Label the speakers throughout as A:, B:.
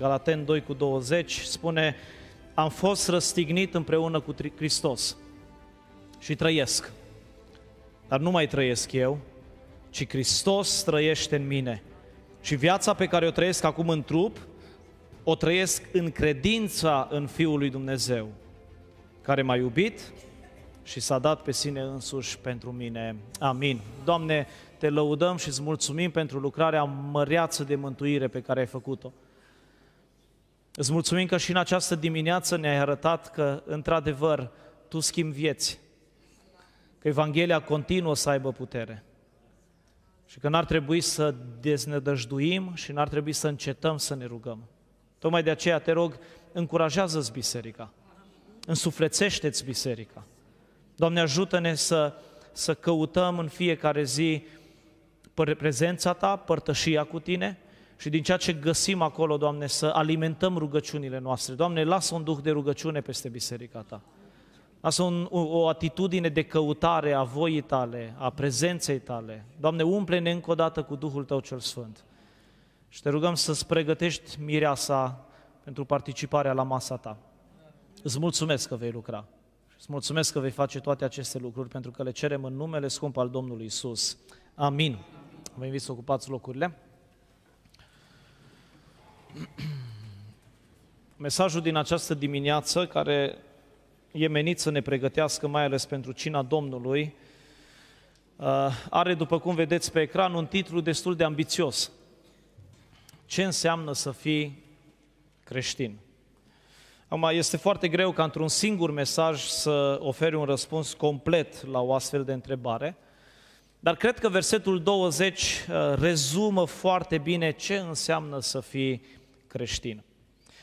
A: Galaten 2 cu 20, spune Am fost răstignit împreună cu Hristos și trăiesc. Dar nu mai trăiesc eu, ci Hristos trăiește în mine. Și viața pe care o trăiesc acum în trup, o trăiesc în credința în Fiul lui Dumnezeu, care m-a iubit și s-a dat pe sine însuși pentru mine. Amin. Doamne, te lăudăm și îți mulțumim pentru lucrarea măreață de mântuire pe care ai făcut-o. Îți mulțumim că și în această dimineață ne-ai arătat că, într-adevăr, Tu schimbi vieți, că Evanghelia continuă să aibă putere și că n-ar trebui să deznădăjduim și n-ar trebui să încetăm să ne rugăm. Tocmai de aceea te rog, încurajează-ți biserica, însuflețește-ți biserica. Doamne, ajută-ne să, să căutăm în fiecare zi prezența Ta, părtășia cu Tine, și din ceea ce găsim acolo, Doamne, să alimentăm rugăciunile noastre. Doamne, lasă un duh de rugăciune peste biserica Ta. Lasă un, o, o atitudine de căutare a voii Tale, a prezenței Tale. Doamne, umple-ne încă o dată cu Duhul Tău cel Sfânt. Și te rugăm să-ți pregătești mireasa pentru participarea la masa Ta. Îți mulțumesc că vei lucra. Îți mulțumesc că vei face toate aceste lucruri pentru că le cerem în numele scump al Domnului Isus. Amin. Vă invit să ocupați locurile. Mesajul din această dimineață, care e menit să ne pregătească mai ales pentru cina Domnului, uh, are, după cum vedeți pe ecran, un titlu destul de ambițios. Ce înseamnă să fii creștin? Acum, este foarte greu ca într-un singur mesaj să oferi un răspuns complet la o astfel de întrebare, dar cred că versetul 20 uh, rezumă foarte bine ce înseamnă să fii creștin.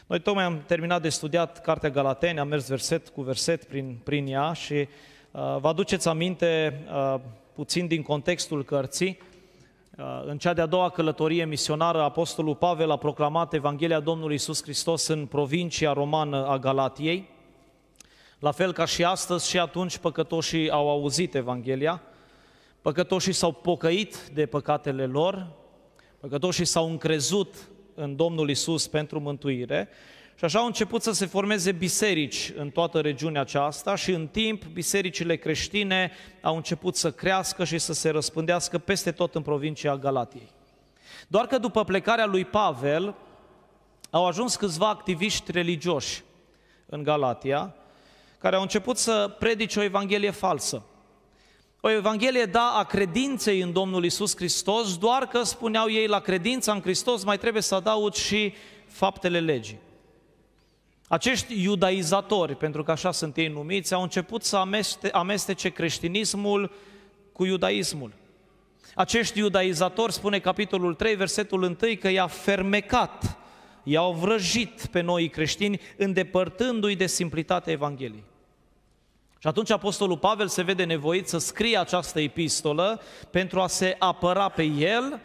A: Noi tocmai am terminat de studiat Cartea Galateni, am mers verset cu verset prin, prin ea și uh, vă aduceți aminte uh, puțin din contextul cărții. Uh, în cea de-a doua călătorie misionară, Apostolul Pavel a proclamat Evanghelia Domnului Isus Hristos în provincia romană a Galatiei. La fel ca și astăzi și atunci păcătoșii au auzit Evanghelia, păcătoșii s-au pocăit de păcatele lor, păcătoșii s-au încrezut în Domnul Isus pentru mântuire. Și așa au început să se formeze biserici în toată regiunea aceasta și în timp bisericile creștine au început să crească și să se răspândească peste tot în provincia Galatiei. Doar că după plecarea lui Pavel au ajuns câțiva activiști religioși în Galatia, care au început să predice o evanghelie falsă o Evanghelie, da, a credinței în Domnul Isus Hristos, doar că spuneau ei la credința în Hristos mai trebuie să adaug și faptele legii. Acești iudaizatori, pentru că așa sunt ei numiți, au început să ameste, amestece creștinismul cu iudaismul. Acești iudaizatori, spune capitolul 3, versetul 1, că i-a fermecat, i-au vrăjit pe noi creștini, îndepărtându-i de simplitatea Evangheliei. Și atunci Apostolul Pavel se vede nevoit să scrie această epistolă pentru a se apăra pe el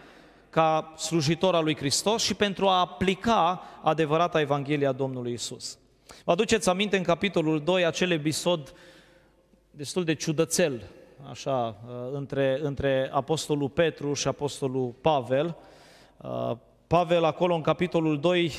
A: ca slujitor al lui Hristos și pentru a aplica adevărata Evanghelie a Domnului Isus. Vă aduceți aminte în capitolul 2 acel episod destul de ciudățel, așa, uh, între, între Apostolul Petru și Apostolul Pavel. Uh, Pavel acolo în capitolul 2 uh,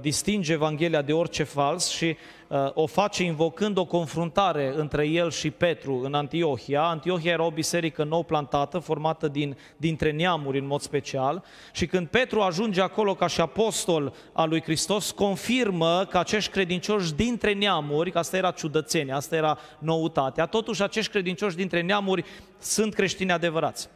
A: distinge Evanghelia de orice fals și uh, o face invocând o confruntare între el și Petru în Antiohia. Antiohia era o biserică nou plantată, formată din, dintre neamuri în mod special și când Petru ajunge acolo ca și apostol al lui Hristos, confirmă că acești credincioși dintre neamuri, că asta era ciudățenie, asta era noutatea, totuși acești credincioși dintre neamuri sunt creștini adevărați.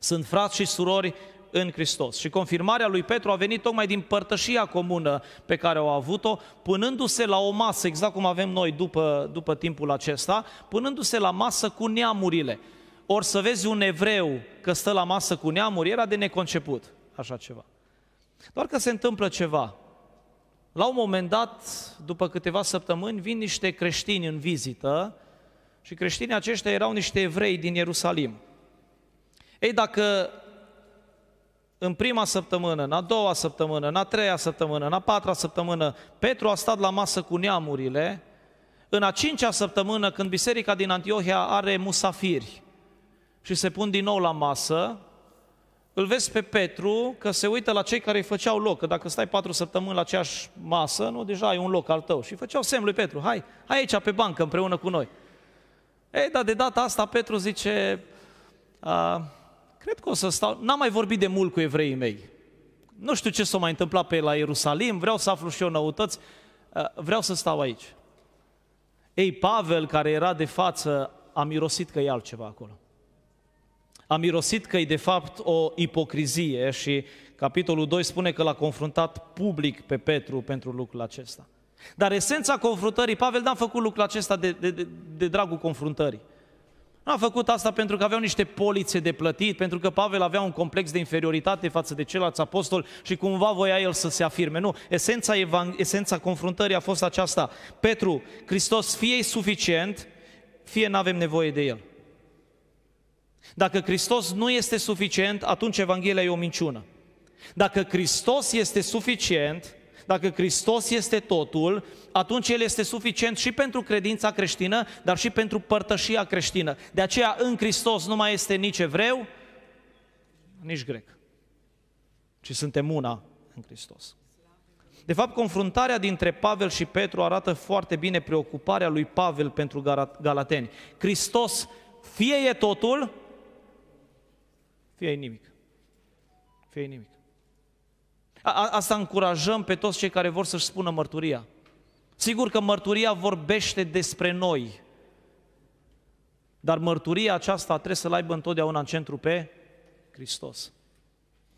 A: Sunt frați și surori în Hristos. Și confirmarea lui Petru a venit tocmai din părtășia comună pe care o a avut-o, punându-se la o masă, exact cum avem noi după, după timpul acesta, punându-se la masă cu neamurile. Ori să vezi un evreu că stă la masă cu neamuri, era de neconceput așa ceva. Doar că se întâmplă ceva. La un moment dat, după câteva săptămâni, vin niște creștini în vizită și creștinii aceștia erau niște evrei din Ierusalim. Ei, dacă în prima săptămână, în a doua săptămână, în a treia săptămână, în a patra săptămână, Petru a stat la masă cu neamurile, în a cincea săptămână, când biserica din Antiohia are musafiri și se pun din nou la masă, îl vezi pe Petru că se uită la cei care îi făceau loc, că dacă stai patru săptămâni la aceeași masă, nu, deja ai un loc al tău. Și făceau semn lui Petru, hai, hai aici pe bancă împreună cu noi. Ei, dar de data asta Petru zice, uh, Cred că o să stau, n-am mai vorbit de mult cu evreii mei. Nu știu ce s-a mai întâmplat pe la Ierusalim, vreau să aflu și eu noutăți, uh, vreau să stau aici. Ei, Pavel, care era de față, a mirosit că e altceva acolo. A mirosit că e de fapt o ipocrizie și capitolul 2 spune că l-a confruntat public pe Petru pentru lucrul acesta. Dar esența confruntării, Pavel n-a făcut lucrul acesta de, de, de, de dragul confruntării. A făcut asta pentru că aveau niște polițe de plătit, pentru că Pavel avea un complex de inferioritate față de celălalt Apostol și cumva voia el să se afirme. Nu, esența, evang- esența confruntării a fost aceasta. Petru, Hristos fie suficient, fie nu avem nevoie de el. Dacă Hristos nu este suficient, atunci Evanghelia e o minciună. Dacă Hristos este suficient, dacă Hristos este totul, atunci El este suficient și pentru credința creștină, dar și pentru părtășia creștină. De aceea în Hristos nu mai este nici evreu, nici grec, ci suntem una în Hristos. De fapt, confruntarea dintre Pavel și Petru arată foarte bine preocuparea lui Pavel pentru galateni. Hristos fie e totul, fie e nimic. Fie e nimic a, asta încurajăm pe toți cei care vor să-și spună mărturia. Sigur că mărturia vorbește despre noi, dar mărturia aceasta trebuie să-L aibă întotdeauna în centru pe Hristos.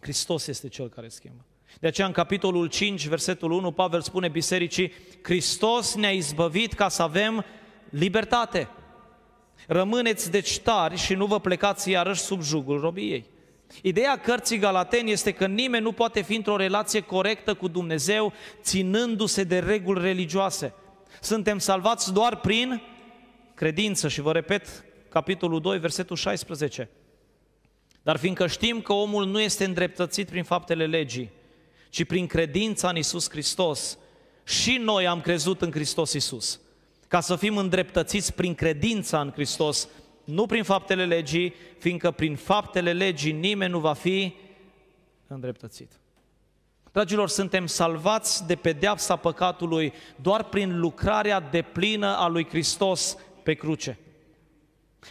A: Hristos este Cel care schimbă. De aceea în capitolul 5, versetul 1, Pavel spune bisericii, Hristos ne-a izbăvit ca să avem libertate. Rămâneți deci tari și nu vă plecați iarăși sub jugul robiei. Ideea cărții Galateni este că nimeni nu poate fi într-o relație corectă cu Dumnezeu ținându-se de reguli religioase. Suntem salvați doar prin credință și vă repet capitolul 2, versetul 16. Dar fiindcă știm că omul nu este îndreptățit prin faptele legii, ci prin credința în Isus Hristos, și noi am crezut în Hristos Isus, ca să fim îndreptățiți prin credința în Hristos, nu prin faptele legii, fiindcă prin faptele legii nimeni nu va fi îndreptățit. Dragilor, suntem salvați de pedeapsa păcatului doar prin lucrarea deplină a lui Hristos pe cruce.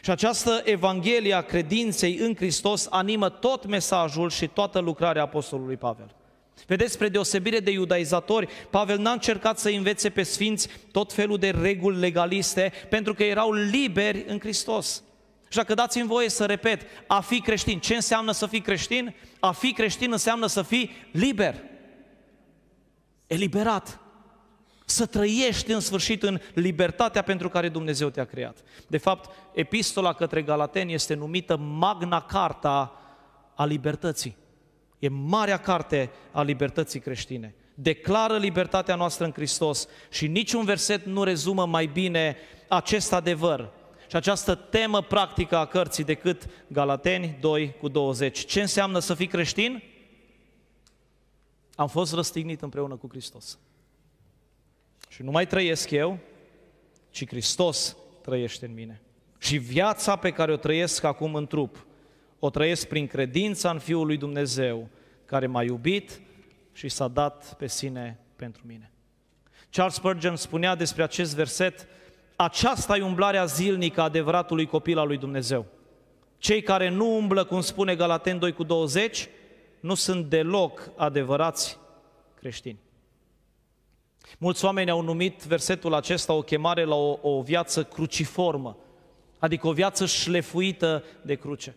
A: Și această Evanghelie a credinței în Hristos animă tot mesajul și toată lucrarea Apostolului Pavel. Vedeți, spre deosebire de iudaizatori, Pavel n-a încercat să învețe pe sfinți tot felul de reguli legaliste, pentru că erau liberi în Hristos. Așa că dați-mi voie să repet, a fi creștin, ce înseamnă să fii creștin? A fi creștin înseamnă să fii liber, eliberat, să trăiești în sfârșit în libertatea pentru care Dumnezeu te-a creat. De fapt, epistola către Galateni este numită Magna Carta a libertății. E marea carte a libertății creștine. Declară libertatea noastră în Hristos și niciun verset nu rezumă mai bine acest adevăr și această temă practică a cărții decât Galateni 2 cu 20. Ce înseamnă să fii creștin? Am fost răstignit împreună cu Hristos. Și nu mai trăiesc eu, ci Hristos trăiește în mine. Și viața pe care o trăiesc acum în trup, o trăiesc prin credința în Fiul lui Dumnezeu, care m-a iubit și s-a dat pe sine pentru mine. Charles Spurgeon spunea despre acest verset, aceasta e umblarea zilnică a adevăratului copil al lui Dumnezeu. Cei care nu umblă, cum spune Galaten 2 cu 20, nu sunt deloc adevărați creștini. Mulți oameni au numit versetul acesta o chemare la o, o viață cruciformă, adică o viață șlefuită de cruce.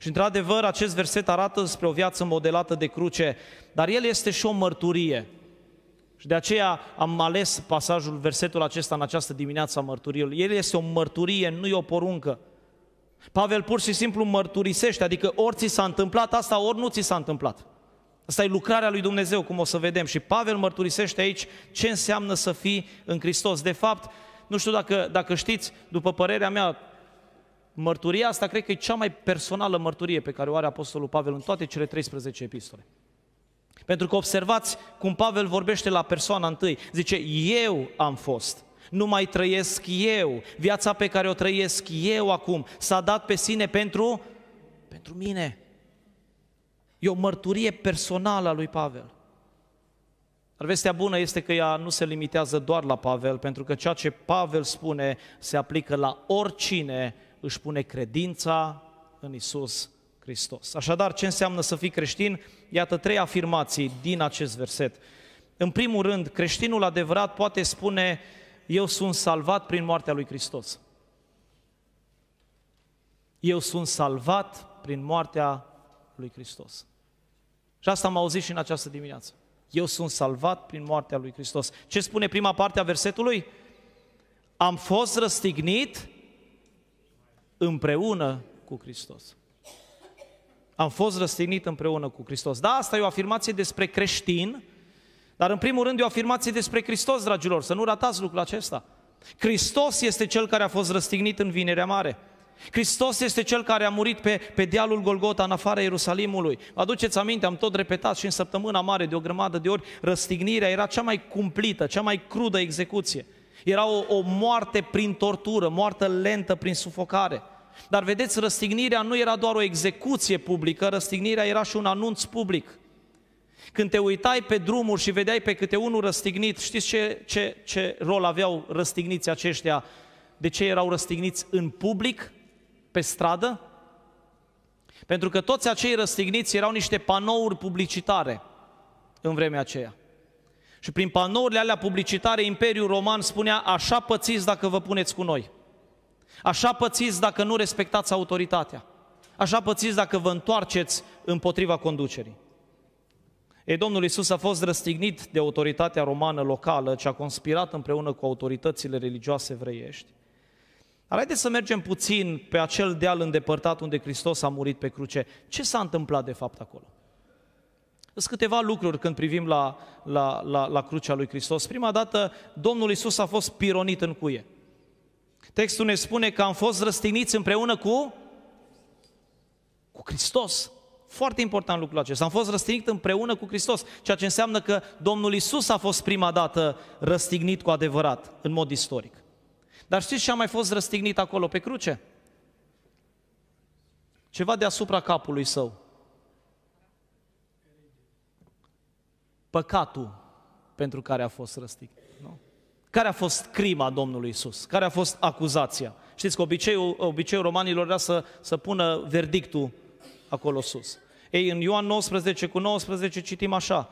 A: Și într-adevăr, acest verset arată spre o viață modelată de cruce, dar el este și o mărturie și de aceea am ales pasajul, versetul acesta în această dimineață a mărturiilor. El este o mărturie, nu e o poruncă. Pavel pur și simplu mărturisește, adică ori ți s-a întâmplat asta, ori nu ți s-a întâmplat. Asta e lucrarea lui Dumnezeu, cum o să vedem. Și Pavel mărturisește aici ce înseamnă să fii în Hristos. De fapt, nu știu dacă, dacă știți, după părerea mea, mărturia asta cred că e cea mai personală mărturie pe care o are Apostolul Pavel în toate cele 13 epistole. Pentru că observați cum Pavel vorbește la persoana întâi. Zice, eu am fost, nu mai trăiesc eu, viața pe care o trăiesc eu acum s-a dat pe sine pentru, pentru mine. E o mărturie personală a lui Pavel. Dar vestea bună este că ea nu se limitează doar la Pavel, pentru că ceea ce Pavel spune se aplică la oricine își pune credința în Isus Hristos. Așadar, ce înseamnă să fii creștin? Iată trei afirmații din acest verset. În primul rând, creștinul adevărat poate spune, eu sunt salvat prin moartea lui Hristos. Eu sunt salvat prin moartea lui Hristos. Și asta am auzit și în această dimineață. Eu sunt salvat prin moartea lui Hristos. Ce spune prima parte a versetului? Am fost răstignit împreună cu Hristos. Am fost răstignit împreună cu Hristos. Da, asta e o afirmație despre creștin, dar în primul rând e o afirmație despre Hristos, dragilor, să nu ratați lucrul acesta. Hristos este cel care a fost răstignit în Vinerea Mare. Hristos este cel care a murit pe, pe dealul Golgota, în afara Ierusalimului. Aduceți aminte, am tot repetat și în săptămâna mare de o grămadă de ori, răstignirea era cea mai cumplită, cea mai crudă execuție. Era o, o moarte prin tortură, moartă lentă prin sufocare. Dar vedeți, răstignirea nu era doar o execuție publică, răstignirea era și un anunț public. Când te uitai pe drumuri și vedeai pe câte unul răstignit, știți ce, ce, ce rol aveau răstigniți aceștia? De ce erau răstigniți în public, pe stradă? Pentru că toți acei răstigniți erau niște panouri publicitare în vremea aceea. Și prin panourile alea publicitare, Imperiul Roman spunea, așa pățiți dacă vă puneți cu noi. Așa pățiți dacă nu respectați autoritatea. Așa pățiți dacă vă întoarceți împotriva conducerii. Ei, Domnul Isus a fost răstignit de autoritatea romană locală, ce a conspirat împreună cu autoritățile religioase vreiești. Dar haideți să mergem puțin pe acel deal îndepărtat unde Hristos a murit pe cruce. Ce s-a întâmplat de fapt acolo? Sunt câteva lucruri când privim la, la, la, la crucea lui Hristos. Prima dată, Domnul Isus a fost pironit în cuie. Textul ne spune că am fost răstigniți împreună cu cu Hristos. Foarte important lucrul acesta. Am fost răstignit împreună cu Hristos, ceea ce înseamnă că Domnul Isus a fost prima dată răstignit cu adevărat, în mod istoric. Dar știți ce a mai fost răstignit acolo pe cruce? Ceva deasupra capului său. Păcatul pentru care a fost răstignit. Care a fost crima Domnului Isus? Care a fost acuzația? Știți că obiceiul, obiceiul romanilor era să, să pună verdictul acolo sus. Ei, în Ioan 19 cu 19 citim așa.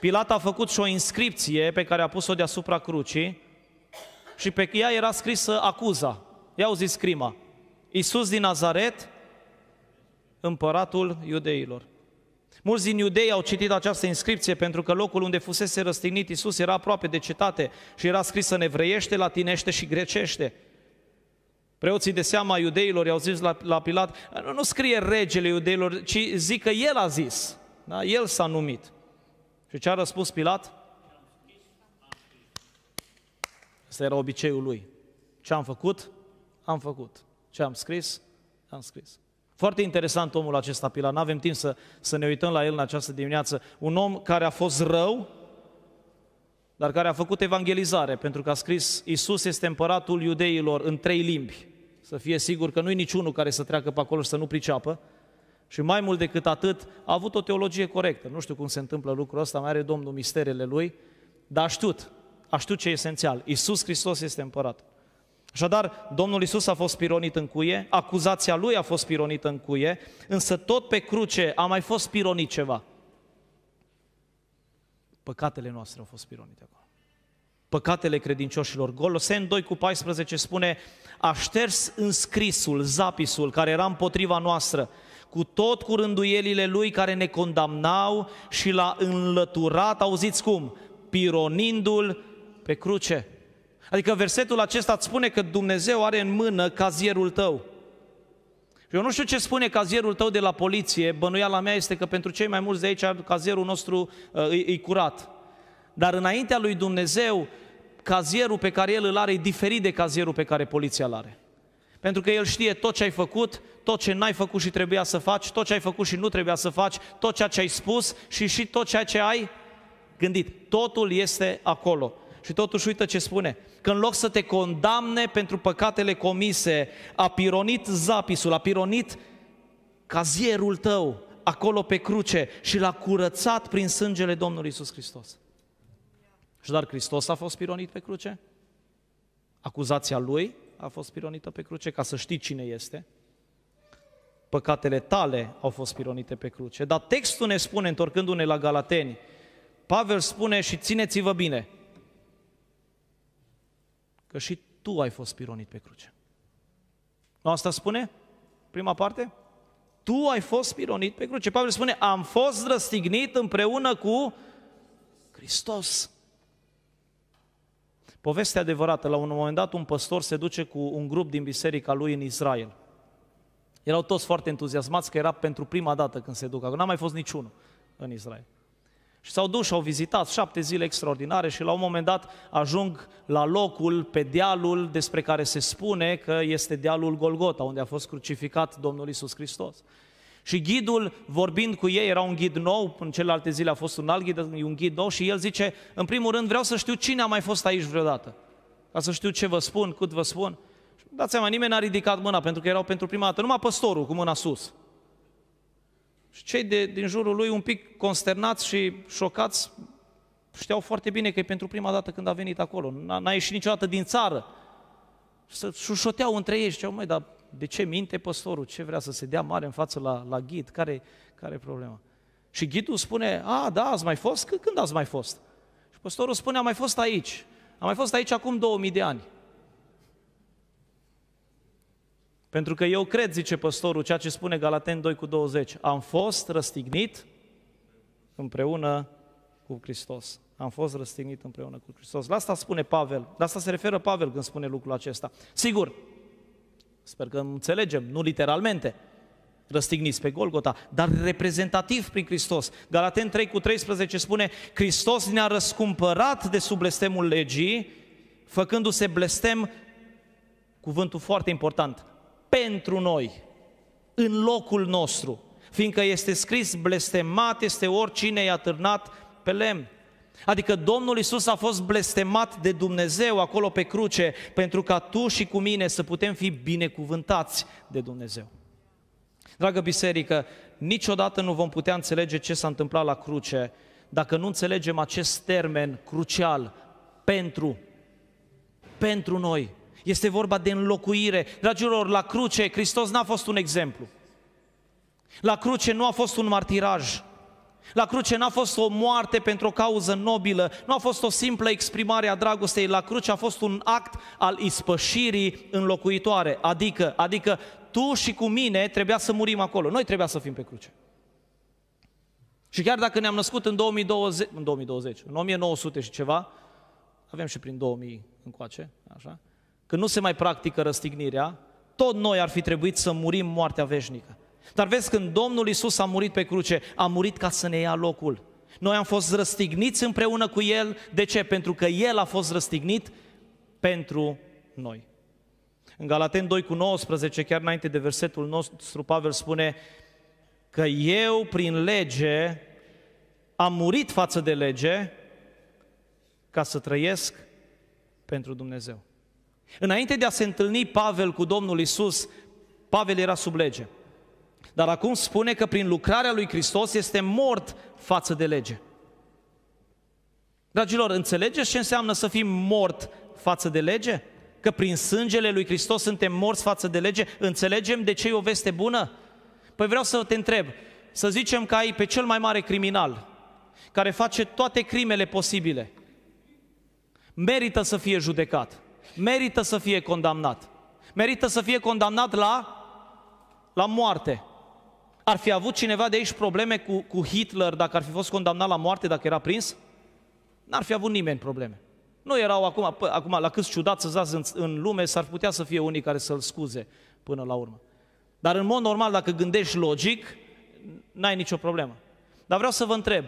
A: Pilat a făcut și o inscripție pe care a pus-o deasupra crucii și pe ea era scrisă acuza. Ia zis crima. Iisus din Nazaret, împăratul iudeilor. Mulți din iudei au citit această inscripție pentru că locul unde fusese răstignit Isus era aproape de cetate și era scris în evreiește, latinește și grecește. Preoții de seama iudeilor i-au zis la, la Pilat, nu scrie regele iudeilor, ci zic că el a zis, da? el s-a numit. Și ce a răspuns Pilat? Asta era obiceiul lui. Ce am făcut? Am făcut. Ce am scris? Am scris. Foarte interesant omul acesta, Pilar. Nu avem timp să, să ne uităm la el în această dimineață. Un om care a fost rău, dar care a făcut evangelizare, pentru că a scris Iisus este împăratul iudeilor în trei limbi. Să fie sigur că nu-i niciunul care să treacă pe acolo și să nu priceapă. Și mai mult decât atât, a avut o teologie corectă. Nu știu cum se întâmplă lucrul ăsta, mai are Domnul misterele lui, dar a știut, a știut ce e esențial. Iisus, Hristos este împăratul. Așadar, Domnul Isus a fost pironit în cuie, acuzația lui a fost pironită în cuie, însă tot pe cruce a mai fost pironit ceva. Păcatele noastre au fost pironite acolo. Păcatele credincioșilor. golosen 2 cu 14 spune, a șters înscrisul, zapisul, care era împotriva noastră, cu tot cu rânduielile lui care ne condamnau și l-a înlăturat, auziți cum, pironindu-l pe cruce. Adică versetul acesta îți spune că Dumnezeu are în mână cazierul tău. Eu nu știu ce spune cazierul tău de la poliție, bănuiala mea este că pentru cei mai mulți de aici cazierul nostru uh, e curat. Dar înaintea lui Dumnezeu, cazierul pe care el îl are e diferit de cazierul pe care poliția îl are. Pentru că el știe tot ce ai făcut, tot ce n-ai făcut și trebuia să faci, tot ce ai făcut și nu trebuia să faci, tot ceea ce ai spus și și tot ceea ce ai gândit. Totul este acolo. Și totuși uită ce spune, că în loc să te condamne pentru păcatele comise, a pironit zapisul, a pironit cazierul tău acolo pe cruce și l-a curățat prin sângele Domnului Isus Hristos. Și dar Hristos a fost pironit pe cruce? Acuzația lui a fost pironită pe cruce ca să știi cine este. Păcatele tale au fost pironite pe cruce. Dar textul ne spune, întorcându-ne la Galateni, Pavel spune și țineți-vă bine, că și tu ai fost pironit pe cruce. Nu asta spune prima parte? Tu ai fost pironit pe cruce. Pavel spune, am fost răstignit împreună cu Hristos. Povestea adevărată, la un moment dat un păstor se duce cu un grup din biserica lui în Israel. Erau toți foarte entuziasmați că era pentru prima dată când se duc. Acum n-a mai fost niciunul în Israel. Și s-au dus și au vizitat șapte zile extraordinare și la un moment dat ajung la locul, pe dealul despre care se spune că este dealul Golgota, unde a fost crucificat Domnul Isus Hristos. Și ghidul, vorbind cu ei, era un ghid nou, în celelalte zile a fost un alt ghid, un ghid nou și el zice, în primul rând vreau să știu cine a mai fost aici vreodată, ca să știu ce vă spun, cât vă spun. Dați seama, nimeni n-a ridicat mâna, pentru că erau pentru prima dată numai păstorul cu mâna sus. Și cei de, din jurul lui, un pic consternați și șocați, știau foarte bine că e pentru prima dată când a venit acolo. N-a ieșit niciodată din țară. Să șușoteau între ei și ziceau, măi, dar de ce minte păstorul? Ce vrea să se dea mare în față la, la ghid? Care, care e problema? Și ghidul spune, a, da, ați mai fost? Când ați mai fost? Și păstorul spune, am mai fost aici. Am mai fost aici acum 2000 de ani. Pentru că eu cred, zice păstorul, ceea ce spune Galaten 2 cu 20, am fost răstignit împreună cu Hristos. Am fost răstignit împreună cu Hristos. La asta spune Pavel, la asta se referă Pavel când spune lucrul acesta. Sigur, sper că înțelegem, nu literalmente, răstigniți pe Golgota, dar reprezentativ prin Hristos. Galaten 3 cu 13 spune, Hristos ne-a răscumpărat de sub blestemul legii, făcându-se blestem, cuvântul foarte important, pentru noi, în locul nostru, fiindcă este scris, blestemat este oricine i-a târnat pe lemn. Adică Domnul Isus a fost blestemat de Dumnezeu acolo pe cruce, pentru ca tu și cu mine să putem fi binecuvântați de Dumnezeu. Dragă biserică, niciodată nu vom putea înțelege ce s-a întâmplat la cruce dacă nu înțelegem acest termen crucial pentru, pentru noi. Este vorba de înlocuire. Dragilor, la cruce Hristos n-a fost un exemplu. La cruce nu a fost un martiraj. La cruce n-a fost o moarte pentru o cauză nobilă, nu a fost o simplă exprimare a dragostei, la cruce a fost un act al ispășirii înlocuitoare, adică, adică tu și cu mine trebuia să murim acolo, noi trebuia să fim pe cruce. Și chiar dacă ne-am născut în 2020, în 2020, în 1900 și ceva, avem și prin 2000 încoace, așa, când nu se mai practică răstignirea, tot noi ar fi trebuit să murim moartea veșnică. Dar vezi, când Domnul Isus a murit pe cruce, a murit ca să ne ia locul. Noi am fost răstigniți împreună cu El. De ce? Pentru că El a fost răstignit pentru noi. În Galaten 2 cu 19, chiar înainte de versetul nostru, Pavel spune că eu prin lege am murit față de lege ca să trăiesc pentru Dumnezeu. Înainte de a se întâlni Pavel cu Domnul Isus, Pavel era sub lege. Dar acum spune că prin lucrarea lui Hristos este mort față de lege. Dragilor, înțelegeți ce înseamnă să fim mort față de lege? Că prin sângele lui Hristos suntem morți față de lege? Înțelegem de ce e o veste bună? Păi vreau să te întreb, să zicem că ai pe cel mai mare criminal, care face toate crimele posibile, merită să fie judecat merită să fie condamnat. Merită să fie condamnat la, la moarte. Ar fi avut cineva de aici probleme cu, cu Hitler dacă ar fi fost condamnat la moarte, dacă era prins? N-ar fi avut nimeni probleme. Nu erau acum, pă, acum la câți ciudat să zați în, în lume, s-ar putea să fie unii care să-l scuze până la urmă. Dar în mod normal, dacă gândești logic, n-ai nicio problemă. Dar vreau să vă întreb,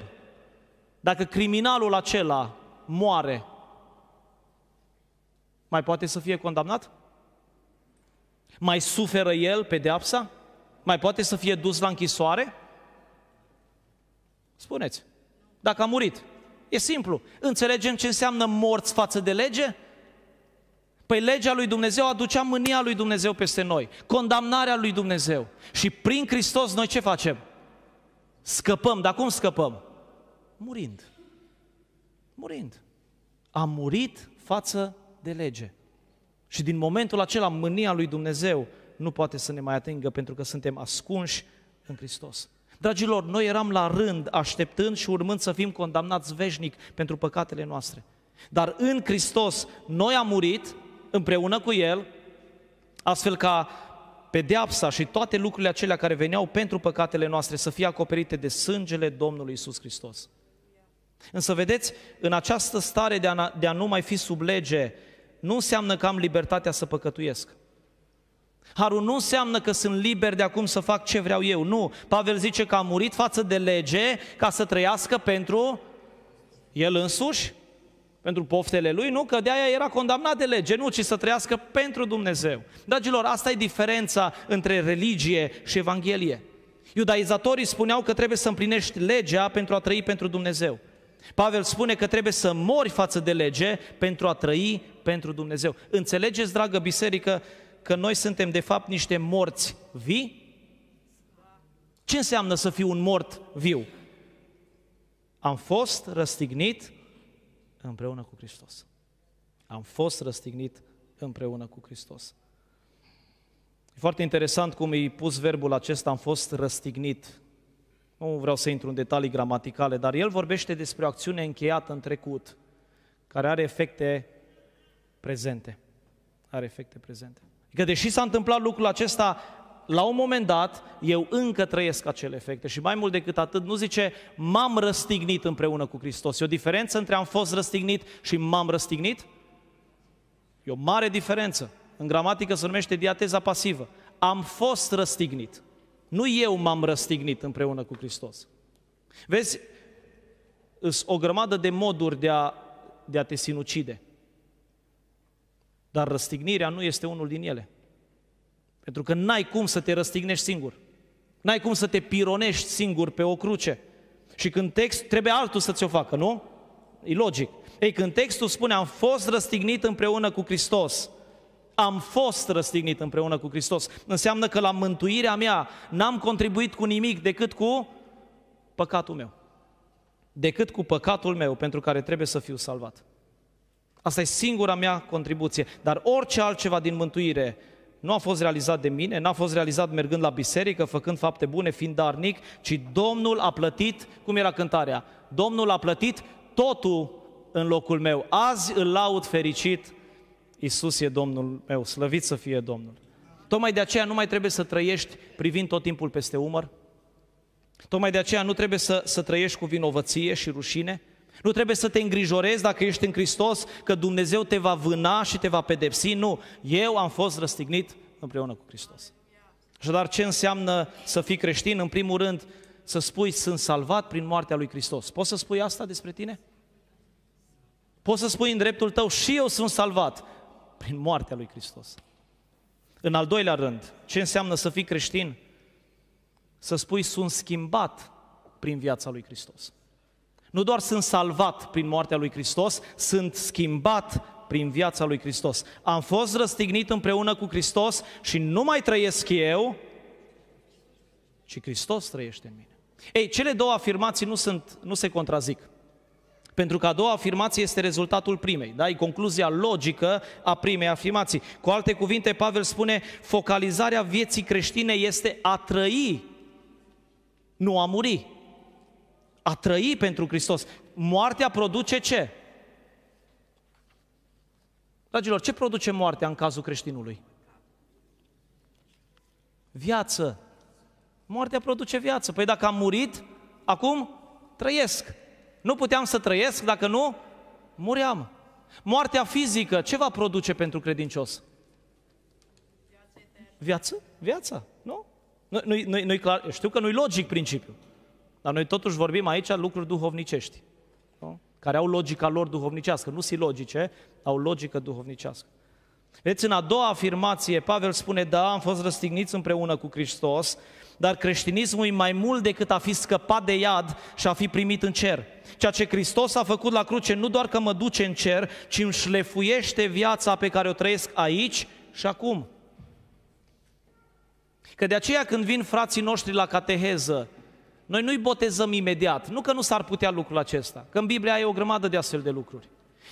A: dacă criminalul acela moare mai poate să fie condamnat? Mai suferă el pedeapsa? Mai poate să fie dus la închisoare? Spuneți, dacă a murit. E simplu. Înțelegem ce înseamnă morți față de lege? Păi legea lui Dumnezeu aducea mânia lui Dumnezeu peste noi, condamnarea lui Dumnezeu. Și prin Hristos noi ce facem? Scăpăm. Dar cum scăpăm? Murind. Murind. A murit față de lege. Și din momentul acela mânia lui Dumnezeu nu poate să ne mai atingă pentru că suntem ascunși în Hristos. Dragilor, noi eram la rând, așteptând și urmând să fim condamnați veșnic pentru păcatele noastre. Dar în Hristos noi am murit împreună cu El, astfel ca pedeapsa și toate lucrurile acelea care veneau pentru păcatele noastre să fie acoperite de sângele Domnului Isus Hristos. Însă vedeți, în această stare de a, de a nu mai fi sub lege, nu înseamnă că am libertatea să păcătuiesc. Harul nu înseamnă că sunt liber de acum să fac ce vreau eu. Nu. Pavel zice că a murit față de lege ca să trăiască pentru el însuși, pentru poftele lui, nu? Că de aia era condamnat de lege, nu, ci să trăiască pentru Dumnezeu. Dragilor, asta e diferența între religie și Evanghelie. Iudaizatorii spuneau că trebuie să împlinești legea pentru a trăi pentru Dumnezeu. Pavel spune că trebuie să mori față de lege pentru a trăi pentru Dumnezeu. Înțelegeți, dragă biserică, că noi suntem de fapt niște morți vii? Ce înseamnă să fiu un mort viu? Am fost răstignit împreună cu Hristos. Am fost răstignit împreună cu Hristos. E foarte interesant cum e pus verbul acesta, am fost răstignit. Nu vreau să intru în detalii gramaticale, dar el vorbește despre o acțiune încheiată în trecut, care are efecte prezente. Are efecte prezente. Adică deși s-a întâmplat lucrul acesta la un moment dat, eu încă trăiesc acele efecte. Și mai mult decât atât, nu zice m-am răstignit împreună cu Hristos. E o diferență între am fost răstignit și m-am răstignit? E o mare diferență. În gramatică se numește diateza pasivă. Am fost răstignit. Nu eu m-am răstignit împreună cu Hristos. Vezi, o grămadă de moduri de a, de a te sinucide. Dar răstignirea nu este unul din ele. Pentru că n-ai cum să te răstignești singur. N-ai cum să te pironești singur pe o cruce. Și când text, trebuie altul să ți-o facă, nu? E logic. Ei, când textul spune, am fost răstignit împreună cu Hristos, am fost răstignit împreună cu Hristos, înseamnă că la mântuirea mea n-am contribuit cu nimic decât cu păcatul meu. Decât cu păcatul meu pentru care trebuie să fiu salvat. Asta e singura mea contribuție. Dar orice altceva din mântuire nu a fost realizat de mine, n-a fost realizat mergând la biserică, făcând fapte bune, fiind darnic, ci Domnul a plătit, cum era cântarea, Domnul a plătit totul în locul meu. Azi îl laud fericit, Isus e Domnul meu, slăvit să fie Domnul. Tocmai de aceea nu mai trebuie să trăiești privind tot timpul peste umăr, tocmai de aceea nu trebuie să, să trăiești cu vinovăție și rușine, nu trebuie să te îngrijorezi dacă ești în Hristos, că Dumnezeu te va vâna și te va pedepsi. Nu, eu am fost răstignit împreună cu Hristos. Așadar, ce înseamnă să fii creștin? În primul rând, să spui, sunt salvat prin moartea lui Hristos. Poți să spui asta despre tine? Poți să spui în dreptul tău, și eu sunt salvat prin moartea lui Hristos. În al doilea rând, ce înseamnă să fii creștin? Să spui, sunt schimbat prin viața lui Hristos. Nu doar sunt salvat prin moartea lui Hristos, sunt schimbat prin viața lui Hristos. Am fost răstignit împreună cu Hristos și nu mai trăiesc eu, ci Hristos trăiește în mine. Ei, cele două afirmații nu, sunt, nu se contrazic. Pentru că a doua afirmație este rezultatul primei, da? E concluzia logică a primei afirmații. Cu alte cuvinte, Pavel spune, focalizarea vieții creștine este a trăi, nu a muri a trăi pentru Hristos. Moartea produce ce? Dragilor, ce produce moartea în cazul creștinului? Viață. Moartea produce viață. Păi dacă am murit, acum trăiesc. Nu puteam să trăiesc dacă nu muream. Moartea fizică, ce va produce pentru credincios? Viață? Viața, nu? Nu-i, nu-i, nu-i clar, știu că nu-i logic principiul. Dar noi totuși vorbim aici lucruri duhovnicești, nu? care au logica lor duhovnicească, nu silogice, au logică duhovnicească. Vedeți, în a doua afirmație, Pavel spune, da, am fost răstigniți împreună cu Hristos, dar creștinismul e mai mult decât a fi scăpat de iad și a fi primit în cer. Ceea ce Hristos a făcut la cruce nu doar că mă duce în cer, ci îmi șlefuiește viața pe care o trăiesc aici și acum. Că de aceea când vin frații noștri la cateheză noi nu-i botezăm imediat, nu că nu s-ar putea lucrul acesta, că în Biblia e o grămadă de astfel de lucruri.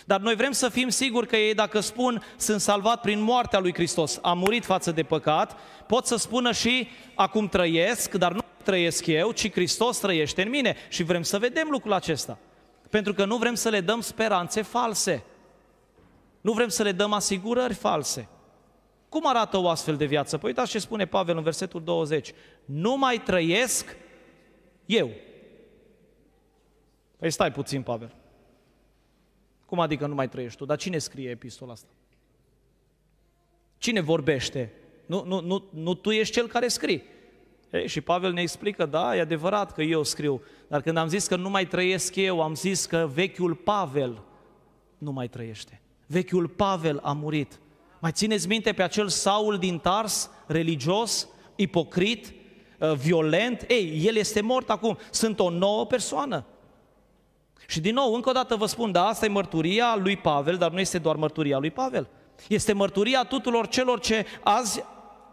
A: Dar noi vrem să fim siguri că ei, dacă spun, sunt salvat prin moartea lui Hristos, a murit față de păcat, pot să spună și, acum trăiesc, dar nu trăiesc eu, ci Hristos trăiește în mine. Și vrem să vedem lucrul acesta. Pentru că nu vrem să le dăm speranțe false. Nu vrem să le dăm asigurări false. Cum arată o astfel de viață? Păi uitați ce spune Pavel în versetul 20. Nu mai trăiesc eu. Păi stai puțin, Pavel. Cum adică nu mai trăiești tu? Dar cine scrie epistola asta? Cine vorbește? Nu, nu, nu, nu tu ești cel care scrii. Ei, și Pavel ne explică, da, e adevărat că eu scriu, dar când am zis că nu mai trăiesc eu, am zis că vechiul Pavel nu mai trăiește. Vechiul Pavel a murit. Mai țineți minte pe acel Saul din Tars, religios, ipocrit, Uh, violent, ei, el este mort acum, sunt o nouă persoană. Și din nou, încă o dată vă spun, da, asta e mărturia lui Pavel, dar nu este doar mărturia lui Pavel. Este mărturia tuturor celor ce azi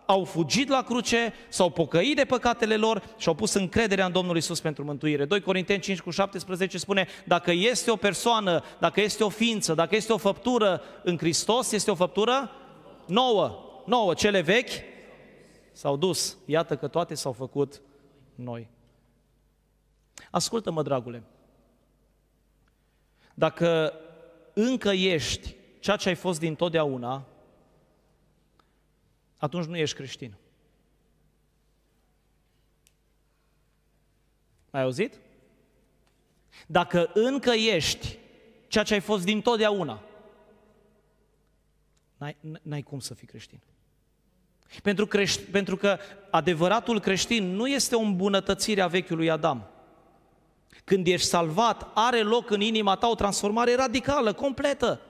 A: au fugit la cruce, s-au pocăit de păcatele lor și au pus încrederea în Domnul Isus pentru mântuire. 2 Corinteni 5 cu 17 spune, dacă este o persoană, dacă este o ființă, dacă este o făptură în Hristos, este o făptură nouă. Nouă, cele vechi s-au dus, iată că toate s-au făcut noi. Ascultă-mă, dragule, dacă încă ești ceea ce ai fost din totdeauna, atunci nu ești creștin. Ai auzit? Dacă încă ești ceea ce ai fost din n-ai, n-ai cum să fii creștin. Pentru, creș- pentru că adevăratul creștin nu este o îmbunătățire a vechiului Adam. Când ești salvat, are loc în inima ta o transformare radicală, completă.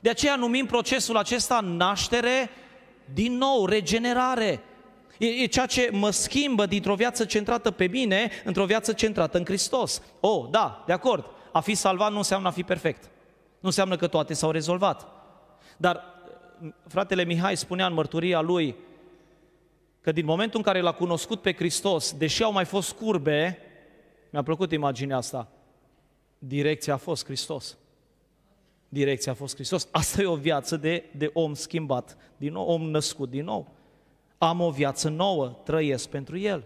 A: De aceea numim procesul acesta naștere din nou, regenerare. E, e ceea ce mă schimbă dintr-o viață centrată pe mine într-o viață centrată în Hristos. Oh, da, de acord. A fi salvat nu înseamnă a fi perfect. Nu înseamnă că toate s-au rezolvat. Dar fratele Mihai spunea în mărturia lui, că din momentul în care l-a cunoscut pe Hristos, deși au mai fost curbe, mi-a plăcut imaginea asta, direcția a fost Hristos. Direcția a fost Hristos. Asta e o viață de, de om schimbat, din nou, om născut din nou. Am o viață nouă, trăiesc pentru El.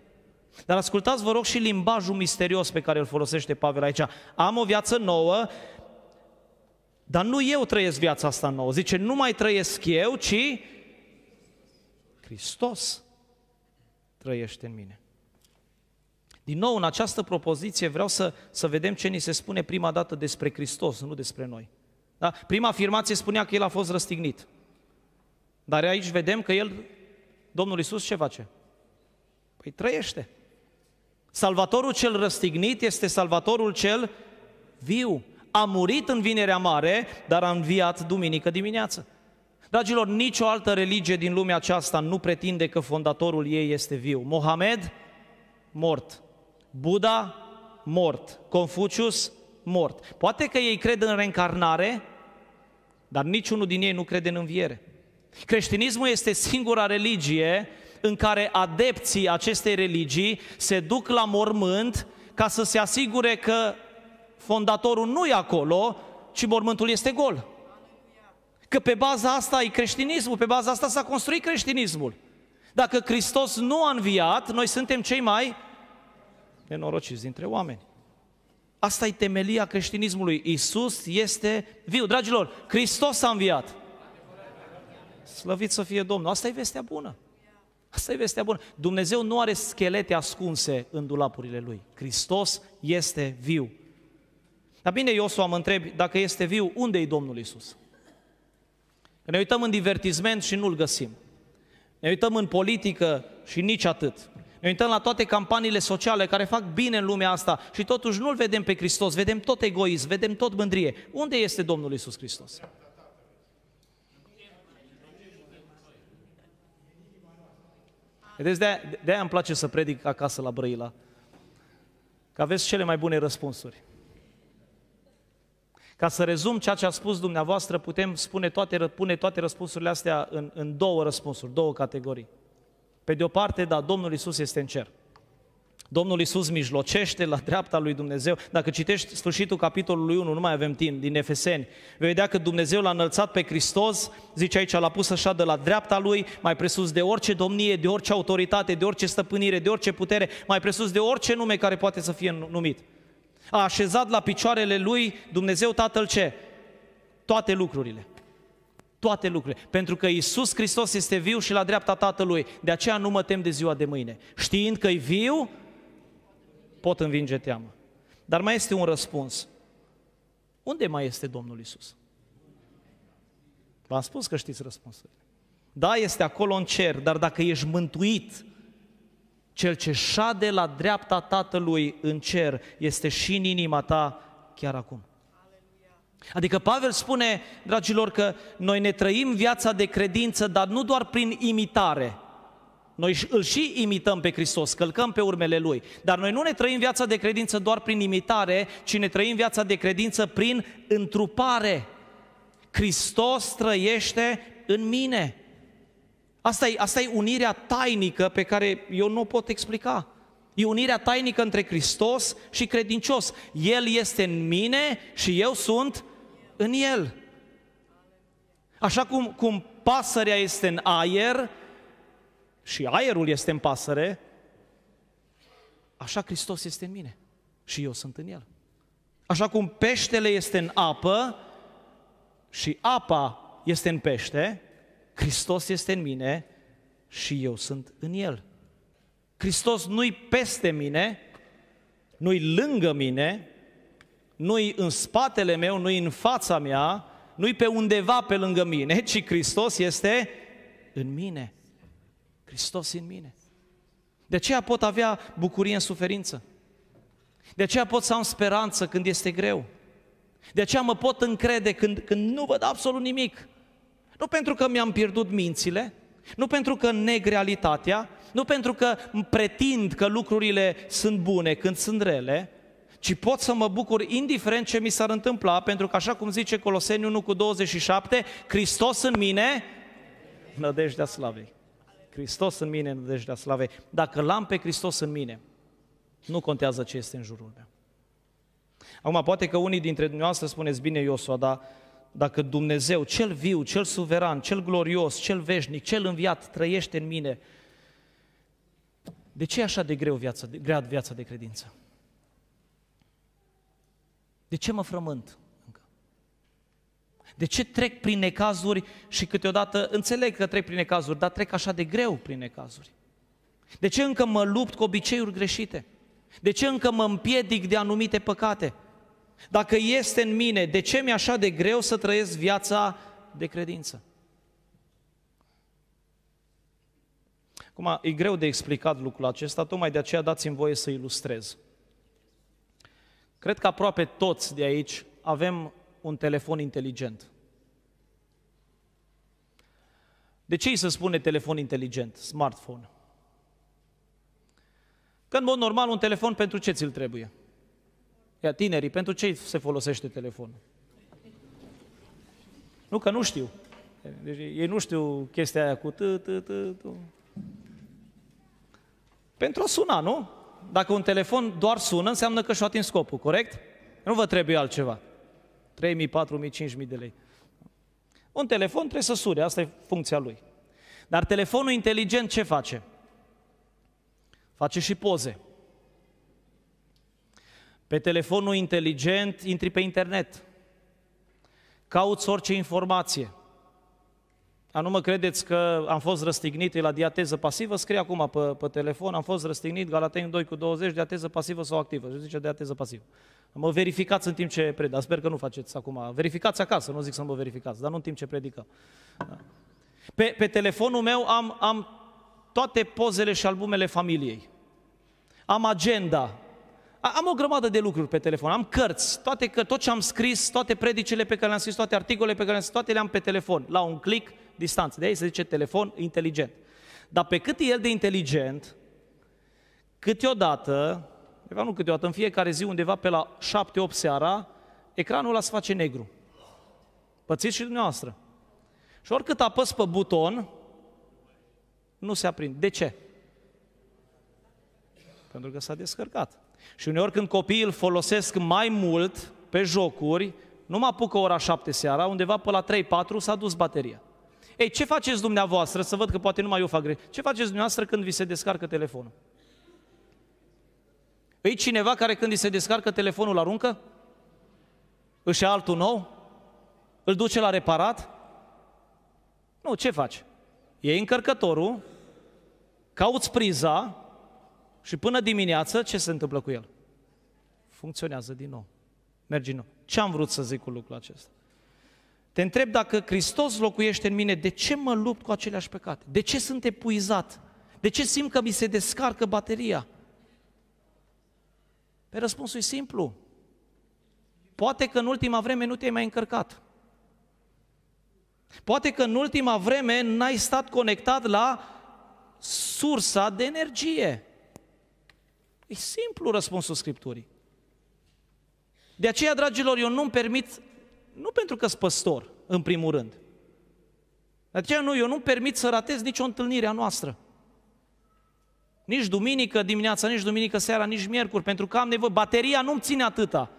A: Dar ascultați, vă rog, și limbajul misterios pe care îl folosește Pavel aici. Am o viață nouă, dar nu eu trăiesc viața asta nouă. Zice, nu mai trăiesc eu, ci Hristos trăiește în mine. Din nou, în această propoziție vreau să, să vedem ce ni se spune prima dată despre Hristos, nu despre noi. Da? Prima afirmație spunea că El a fost răstignit. Dar aici vedem că El, Domnul Isus, ce face? Păi trăiește. Salvatorul cel răstignit este Salvatorul cel viu. A murit în vinerea mare, dar a înviat duminică dimineață. Dragilor, nicio altă religie din lumea aceasta nu pretinde că fondatorul ei este viu. Mohamed, mort. Buddha, mort. Confucius, mort. Poate că ei cred în reîncarnare, dar niciunul din ei nu crede în înviere. Creștinismul este singura religie în care adepții acestei religii se duc la mormânt ca să se asigure că fondatorul nu e acolo, ci mormântul este gol. Că pe baza asta e creștinismul, pe baza asta s-a construit creștinismul. Dacă Hristos nu a înviat, noi suntem cei mai nenorociți dintre oameni. Asta e temelia creștinismului. Isus este viu. Dragilor, Hristos a înviat. Slăvit să fie Domnul. Asta e vestea bună. Asta e vestea bună. Dumnezeu nu are schelete ascunse în dulapurile Lui. Hristos este viu. Dar bine, eu o să am întreb, dacă este viu, unde e Domnul Isus? Ne uităm în divertisment și nu-l găsim. Ne uităm în politică și nici atât. Ne uităm la toate campaniile sociale care fac bine în lumea asta și totuși nu-L vedem pe Hristos, vedem tot egoism, vedem tot mândrie. Unde este Domnul Isus Hristos? Vedeți, de-aia, de-aia îmi place să predic acasă la Brăila. Că aveți cele mai bune răspunsuri. Ca să rezum ceea ce a spus dumneavoastră, putem spune toate, pune toate răspunsurile astea în, în două răspunsuri, două categorii. Pe de o parte, da, Domnul Isus este în cer. Domnul Isus mijlocește la dreapta lui Dumnezeu. Dacă citești sfârșitul capitolului 1, nu mai avem timp, din Efeseni, vei vedea că Dumnezeu l-a înălțat pe Hristos, zice aici, l-a pus așa de la dreapta lui, mai presus de orice domnie, de orice autoritate, de orice stăpânire, de orice putere, mai presus de orice nume care poate să fie numit. A așezat la picioarele lui Dumnezeu Tatăl ce? Toate lucrurile. Toate lucrurile. Pentru că Isus Hristos este viu și la dreapta Tatălui. De aceea nu mă tem de ziua de mâine. Știind că e viu, pot învinge teamă. Dar mai este un răspuns. Unde mai este Domnul Isus? V-am spus că știți răspunsurile. Da, este acolo în cer, dar dacă ești mântuit, cel ce șade la dreapta Tatălui în cer este și în inima ta chiar acum. Adică Pavel spune, dragilor, că noi ne trăim viața de credință, dar nu doar prin imitare. Noi îl și imităm pe Hristos, călcăm pe urmele Lui. Dar noi nu ne trăim viața de credință doar prin imitare, ci ne trăim viața de credință prin întrupare. Hristos trăiește în mine. Asta e, asta e unirea tainică pe care eu nu o pot explica. E unirea tainică între Hristos și credincios. El este în mine și eu sunt în El. Așa cum, cum pasărea este în aer și aerul este în pasăre, așa Hristos este în mine și eu sunt în El. Așa cum peștele este în apă și apa este în pește, Hristos este în mine și eu sunt în El. Hristos nu-i peste mine, nu-i lângă mine, nu-i în spatele meu, nu-i în fața mea, nu-i pe undeva pe lângă mine, ci Hristos este în mine. Hristos în mine. De aceea pot avea bucurie în suferință. De aceea pot să am speranță când este greu. De aceea mă pot încrede când, când nu văd absolut nimic. Nu pentru că mi-am pierdut mințile, nu pentru că neg realitatea, nu pentru că pretind că lucrurile sunt bune când sunt rele, ci pot să mă bucur indiferent ce mi s-ar întâmpla, pentru că așa cum zice Coloseni 1 cu 27, Hristos în mine, nădejdea slavei. Hristos în mine, nădejdea slavei. Dacă l-am pe Hristos în mine, nu contează ce este în jurul meu. Acum, poate că unii dintre dumneavoastră spuneți, bine, Iosua, dar dacă Dumnezeu, cel viu, cel suveran, cel glorios, cel veșnic, cel înviat, trăiește în mine, de ce e așa de greu viața, de, grea viața de credință? De ce mă frământ De ce trec prin necazuri și câteodată înțeleg că trec prin necazuri, dar trec așa de greu prin necazuri? De ce încă mă lupt cu obiceiuri greșite? De ce încă mă împiedic de anumite păcate? Dacă este în mine, de ce mi-e așa de greu să trăiesc viața de credință? Acum, e greu de explicat lucrul acesta, tocmai de aceea dați-mi voie să ilustrez. Cred că aproape toți de aici avem un telefon inteligent. De ce îi se spune telefon inteligent, smartphone? Că în mod normal un telefon pentru ce ți-l trebuie? Ia, tinerii, pentru ce se folosește telefonul? Nu, că nu știu. Deci ei nu știu chestia aia cu t, t, t, t. Pentru a suna, nu? Dacă un telefon doar sună, înseamnă că și-a atins scopul, corect? Nu vă trebuie altceva. 3.000, 4.000, 5.000 de lei. Un telefon trebuie să sure, asta e funcția lui. Dar telefonul inteligent ce face? Face și poze. Pe telefonul inteligent intri pe internet. Cauți orice informație. A nu mă credeți că am fost răstignit, la diateză pasivă, scrie acum pe, pe telefon, am fost răstignit, Galatei 2 cu 20, diateză pasivă sau activă. Și zice diateză pasivă. Mă verificați în timp ce predă. sper că nu faceți acum. Verificați acasă, nu zic să mă verificați, dar nu în timp ce predică. Da. Pe, pe telefonul meu am, am toate pozele și albumele familiei. Am agenda am o grămadă de lucruri pe telefon, am cărți, toate, că, tot ce am scris, toate predicile pe care le-am scris, toate articolele pe care le-am scris, toate le-am pe telefon, la un click distanță. De aici se zice telefon inteligent. Dar pe cât e el de inteligent, câteodată, de fapt nu câteodată, în fiecare zi undeva pe la 7-8 seara, ecranul ăla se face negru. Pățiți și dumneavoastră. Și oricât apăs pe buton, nu se aprinde. De ce? Pentru că s-a descărcat. Și uneori când copiii îl folosesc mai mult pe jocuri, nu mă apucă ora 7 seara, undeva pe la 3-4 s-a dus bateria. Ei, ce faceți dumneavoastră, să văd că poate numai eu fac greș, ce faceți dumneavoastră când vi se descarcă telefonul? Îi cineva care când îi se descarcă telefonul aruncă? Își ia altul nou? Îl duce la reparat? Nu, ce faci? E încărcătorul, cauți priza, și până dimineață, ce se întâmplă cu el? Funcționează din nou. merge din nou. Ce am vrut să zic cu lucrul acesta? Te întreb dacă Hristos locuiește în mine, de ce mă lupt cu aceleași păcate? De ce sunt epuizat? De ce simt că mi se descarcă bateria? Pe răspunsul e simplu. Poate că în ultima vreme nu te-ai mai încărcat. Poate că în ultima vreme n-ai stat conectat la sursa de energie. E simplu răspunsul Scripturii. De aceea, dragilor, eu nu-mi permit, nu pentru că sunt păstor, în primul rând. De aceea nu, eu nu permit să ratez nicio întâlnire a noastră. Nici duminică dimineața, nici duminică seara, nici miercuri, pentru că am nevoie. Bateria nu-mi ține atâta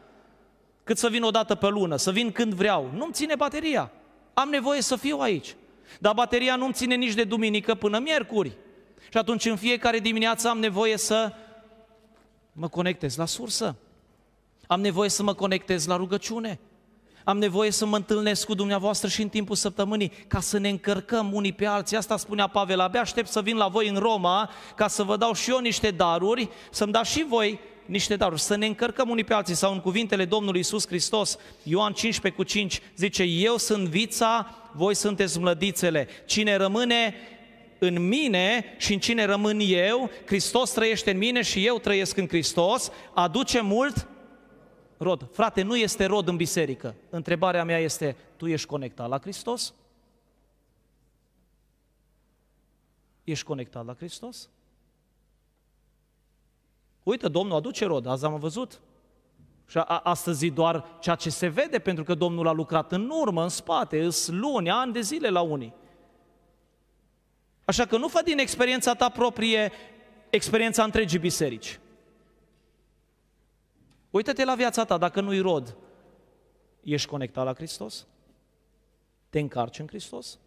A: cât să vin o dată pe lună, să vin când vreau. Nu-mi ține bateria. Am nevoie să fiu aici. Dar bateria nu-mi ține nici de duminică până miercuri. Și atunci în fiecare dimineață am nevoie să mă conectez la sursă. Am nevoie să mă conectez la rugăciune. Am nevoie să mă întâlnesc cu dumneavoastră și în timpul săptămânii ca să ne încărcăm unii pe alții. Asta spunea Pavel, abia aștept să vin la voi în Roma ca să vă dau și eu niște daruri, să-mi dați și voi niște daruri, să ne încărcăm unii pe alții. Sau în cuvintele Domnului Isus Hristos, Ioan 15 cu 5, zice, eu sunt vița, voi sunteți mlădițele. Cine rămâne în mine și în cine rămân eu, Hristos trăiește în mine și eu trăiesc în Hristos, aduce mult rod. Frate, nu este rod în biserică. Întrebarea mea este, tu ești conectat la Hristos? Ești conectat la Hristos? Uite, Domnul aduce rod, azi am văzut. Și astăzi doar ceea ce se vede, pentru că Domnul a lucrat în urmă, în spate, îs luni, ani de zile la unii. Așa că nu fă din experiența ta proprie experiența întregii biserici. Uită-te la viața ta, dacă nu-i rod, ești conectat la Hristos? Te încarci în Hristos?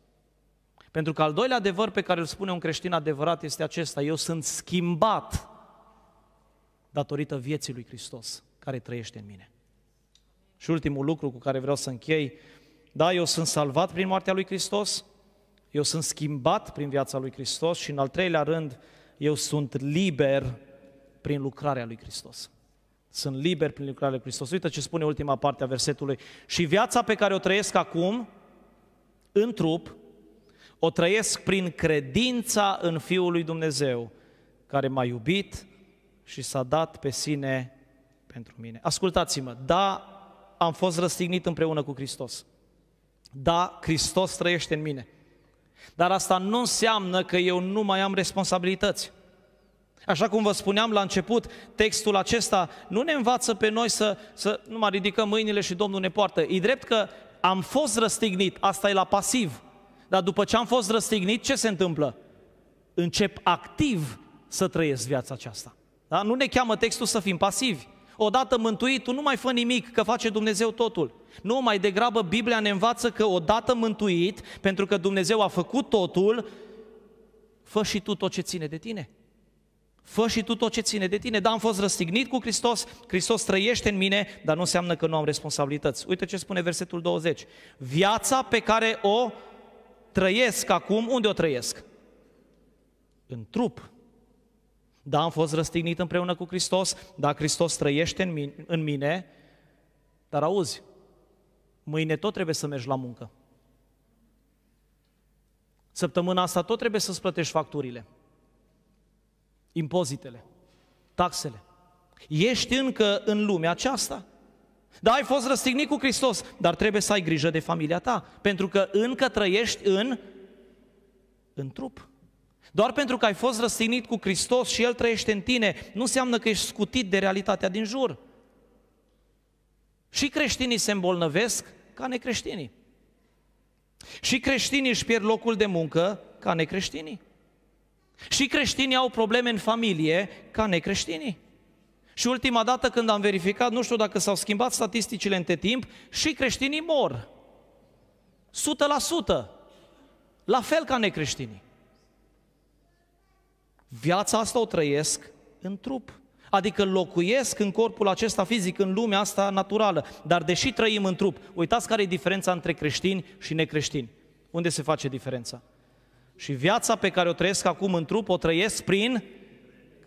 A: Pentru că al doilea adevăr pe care îl spune un creștin adevărat este acesta, eu sunt schimbat datorită vieții lui Hristos care trăiește în mine. Și ultimul lucru cu care vreau să închei, da, eu sunt salvat prin moartea lui Hristos, eu sunt schimbat prin viața lui Hristos și în al treilea rând, eu sunt liber prin lucrarea lui Hristos. Sunt liber prin lucrarea lui Hristos. Uite ce spune ultima parte a versetului. Și viața pe care o trăiesc acum, în trup, o trăiesc prin credința în Fiul lui Dumnezeu, care m-a iubit și s-a dat pe sine pentru mine. Ascultați-mă, da, am fost răstignit împreună cu Hristos. Da, Hristos trăiește în mine. Dar asta nu înseamnă că eu nu mai am responsabilități. Așa cum vă spuneam la început, textul acesta nu ne învață pe noi să, să nu mai ridicăm mâinile și Domnul ne poartă. E drept că am fost răstignit, asta e la pasiv. Dar după ce am fost răstignit, ce se întâmplă? Încep activ să trăiesc viața aceasta. Da? Nu ne cheamă textul să fim pasivi. Odată mântuit, tu nu mai fă nimic, că face Dumnezeu totul. Nu, mai degrabă Biblia ne învață că odată mântuit, pentru că Dumnezeu a făcut totul, fă și tu tot ce ține de tine. Fă și tu tot ce ține de tine. Da, am fost răstignit cu Hristos, Hristos trăiește în mine, dar nu înseamnă că nu am responsabilități. Uite ce spune versetul 20. Viața pe care o trăiesc acum, unde o trăiesc? În trup. Da, am fost răstignit împreună cu Hristos, da, Hristos trăiește în mine, dar auzi, mâine tot trebuie să mergi la muncă. Săptămâna asta tot trebuie să-ți plătești facturile, impozitele, taxele. Ești încă în lumea aceasta. Da, ai fost răstignit cu Hristos, dar trebuie să ai grijă de familia ta, pentru că încă trăiești în, în trup. Doar pentru că ai fost răstignit cu Hristos și El trăiește în tine, nu înseamnă că ești scutit de realitatea din jur. Și creștinii se îmbolnăvesc ca necreștinii. Și creștinii își pierd locul de muncă ca necreștinii. Și creștinii au probleme în familie ca necreștinii. Și ultima dată când am verificat, nu știu dacă s-au schimbat statisticile între timp, și creștinii mor. 100%. La fel ca necreștinii. Viața asta o trăiesc în trup. Adică locuiesc în corpul acesta fizic, în lumea asta naturală. Dar deși trăim în trup, uitați care e diferența între creștini și necreștini. Unde se face diferența? Și viața pe care o trăiesc acum în trup, o trăiesc prin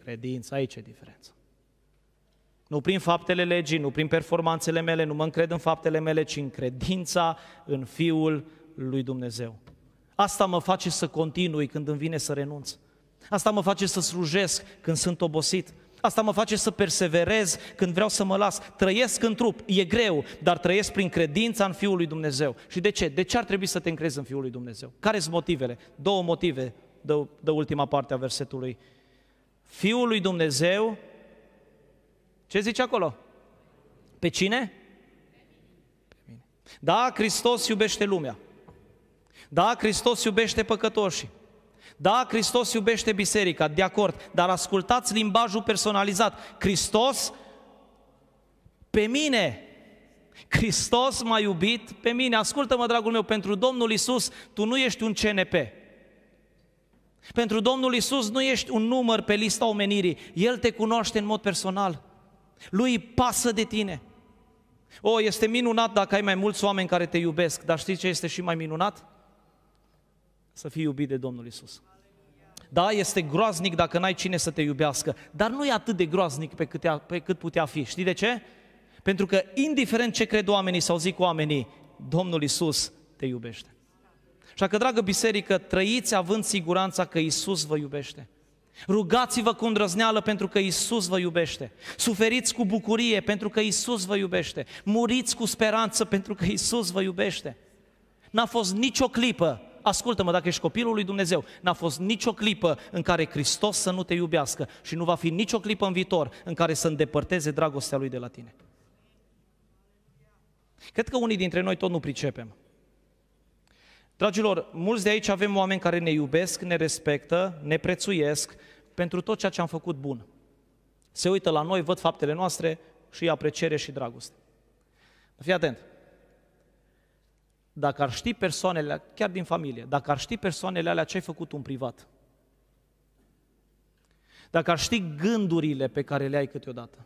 A: credință. Aici e diferența. Nu prin faptele legii, nu prin performanțele mele, nu mă încred în faptele mele, ci în credința în Fiul lui Dumnezeu. Asta mă face să continui când îmi vine să renunț. Asta mă face să slujesc când sunt obosit. Asta mă face să perseverez când vreau să mă las. Trăiesc în trup, e greu, dar trăiesc prin credința în Fiul lui Dumnezeu. Și de ce? De ce ar trebui să te încrezi în Fiul lui Dumnezeu? Care sunt motivele? Două motive de, de ultima parte a versetului. Fiul lui Dumnezeu, ce zice acolo? Pe cine? Pe mine. Da, Hristos iubește lumea. Da, Hristos iubește păcătoșii. Da, Hristos iubește biserica, de acord, dar ascultați limbajul personalizat. Hristos pe mine, Hristos m-a iubit pe mine. Ascultă-mă, dragul meu, pentru Domnul Isus, tu nu ești un CNP. Pentru Domnul Isus nu ești un număr pe lista omenirii. El te cunoaște în mod personal. Lui pasă de tine. O, este minunat dacă ai mai mulți oameni care te iubesc, dar știi ce este și mai minunat? să fii iubit de Domnul Isus. Da, este groaznic dacă n-ai cine să te iubească, dar nu e atât de groaznic pe cât, pe cât putea fi. Știi de ce? Pentru că indiferent ce cred oamenii sau zic oamenii, Domnul Isus te iubește. Și că, dragă biserică, trăiți având siguranța că Isus vă iubește. Rugați-vă cu îndrăzneală pentru că Isus vă iubește. Suferiți cu bucurie pentru că Isus vă iubește. Muriți cu speranță pentru că Isus vă iubește. N-a fost nicio clipă Ascultă-mă, dacă ești copilul lui Dumnezeu, n-a fost nicio clipă în care Hristos să nu te iubească și nu va fi nicio clipă în viitor în care să îndepărteze dragostea lui de la tine. Cred că unii dintre noi tot nu pricepem. Dragilor, mulți de aici avem oameni care ne iubesc, ne respectă, ne prețuiesc pentru tot ceea ce am făcut bun. Se uită la noi, văd faptele noastre și apreciere și dragoste. Fii atent! dacă ar ști persoanele, chiar din familie, dacă ar ști persoanele alea ce ai făcut în privat, dacă ar ști gândurile pe care le ai câteodată,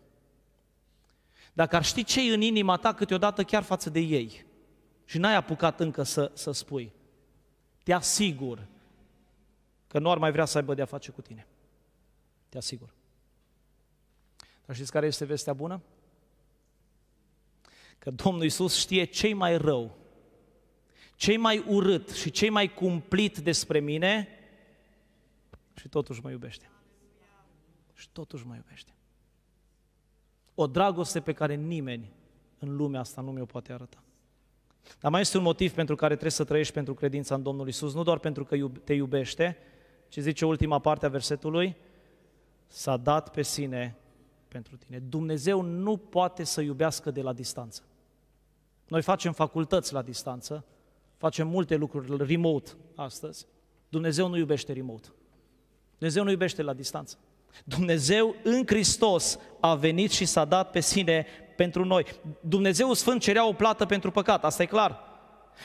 A: dacă ar ști ce în inima ta câteodată chiar față de ei și n-ai apucat încă să, să spui, te asigur că nu ar mai vrea să aibă de-a face cu tine. Te asigur. Dar știți care este vestea bună? Că Domnul Isus știe cei mai rău cei mai urât și cei mai cumplit despre mine și totuși mă iubește. Și totuși mă iubește. O dragoste pe care nimeni în lumea asta nu mi-o poate arăta. Dar mai este un motiv pentru care trebuie să trăiești pentru credința în Domnul Isus, nu doar pentru că te iubește, ci zice ultima parte a versetului, s-a dat pe sine pentru tine. Dumnezeu nu poate să iubească de la distanță. Noi facem facultăți la distanță, Facem multe lucruri remote astăzi. Dumnezeu nu iubește remote. Dumnezeu nu iubește la distanță. Dumnezeu în Hristos a venit și s-a dat pe sine pentru noi. Dumnezeu Sfânt cerea o plată pentru păcat, asta e clar.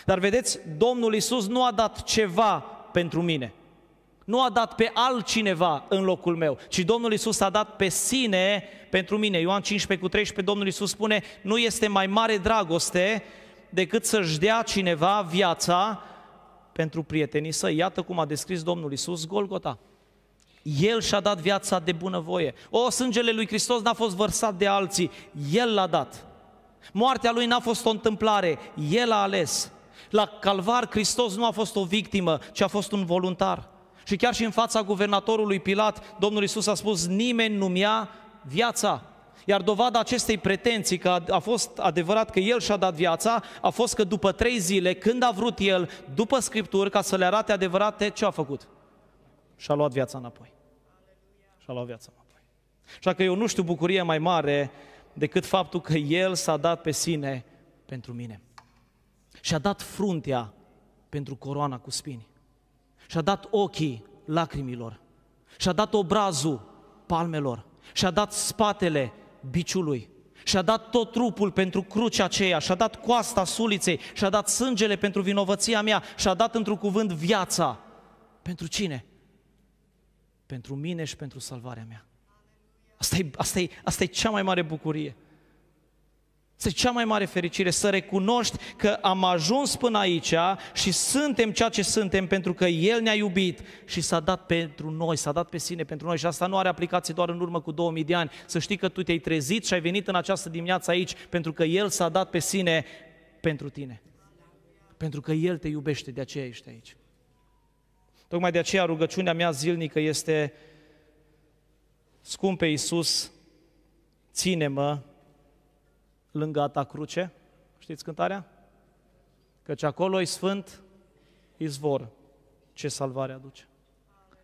A: Dar vedeți, Domnul Isus nu a dat ceva pentru mine. Nu a dat pe altcineva în locul meu, ci Domnul Isus a dat pe sine pentru mine. Ioan 15 cu 13, Domnul Isus spune, nu este mai mare dragoste decât să-și dea cineva viața pentru prietenii săi. Iată cum a descris Domnul Isus Golgota. El și-a dat viața de bunăvoie. O, sângele lui Hristos n-a fost vărsat de alții, El l-a dat. Moartea lui n-a fost o întâmplare, El a ales. La Calvar, Hristos nu a fost o victimă, ci a fost un voluntar. Și chiar și în fața guvernatorului Pilat, Domnul Isus a spus, nimeni nu mi ia viața, iar dovada acestei pretenții că a fost adevărat că el și-a dat viața, a fost că după trei zile, când a vrut el, după Scripturi, ca să le arate adevărate, ce a făcut? Și-a luat viața înapoi. Și-a luat viața înapoi. Așa că eu nu știu bucurie mai mare decât faptul că el s-a dat pe sine pentru mine. Și-a dat fruntea pentru coroana cu spini. Și-a dat ochii lacrimilor. Și-a dat obrazul palmelor. Și-a dat spatele biciului. Și-a dat tot trupul pentru crucea aceea, și-a dat coasta suliței, și-a dat sângele pentru vinovăția mea, și-a dat într-un cuvânt viața. Pentru cine? Pentru mine și pentru salvarea mea. Asta e, asta e, asta e cea mai mare bucurie. Este cea mai mare fericire să recunoști că am ajuns până aici și suntem ceea ce suntem pentru că El ne-a iubit și s-a dat pentru noi, s-a dat pe sine pentru noi și asta nu are aplicație doar în urmă cu 2000 de ani. Să știi că tu te-ai trezit și ai venit în această dimineață aici pentru că El s-a dat pe sine pentru tine. Pentru că El te iubește, de aceea ești aici. Tocmai de aceea rugăciunea mea zilnică este, scumpe Iisus, ține-mă lângă a ta cruce? Știți cântarea? Căci acolo e sfânt izvor ce salvare aduce.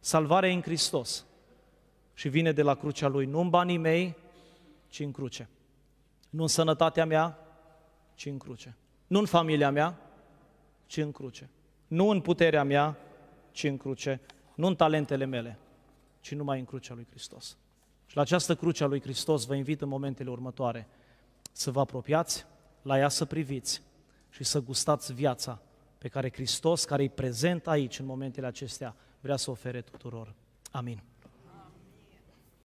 A: Salvarea e în Hristos și vine de la crucea Lui, nu în banii mei, ci în cruce. Nu în sănătatea mea, ci în cruce. Nu în familia mea, ci în cruce. Nu în puterea mea, ci în cruce. Nu în talentele mele, ci numai în crucea lui Hristos. Și la această cruce a lui Hristos vă invit în momentele următoare – să vă apropiați, la ea să priviți și să gustați viața pe care Hristos, care e prezent aici în momentele acestea, vrea să o ofere tuturor. Amin.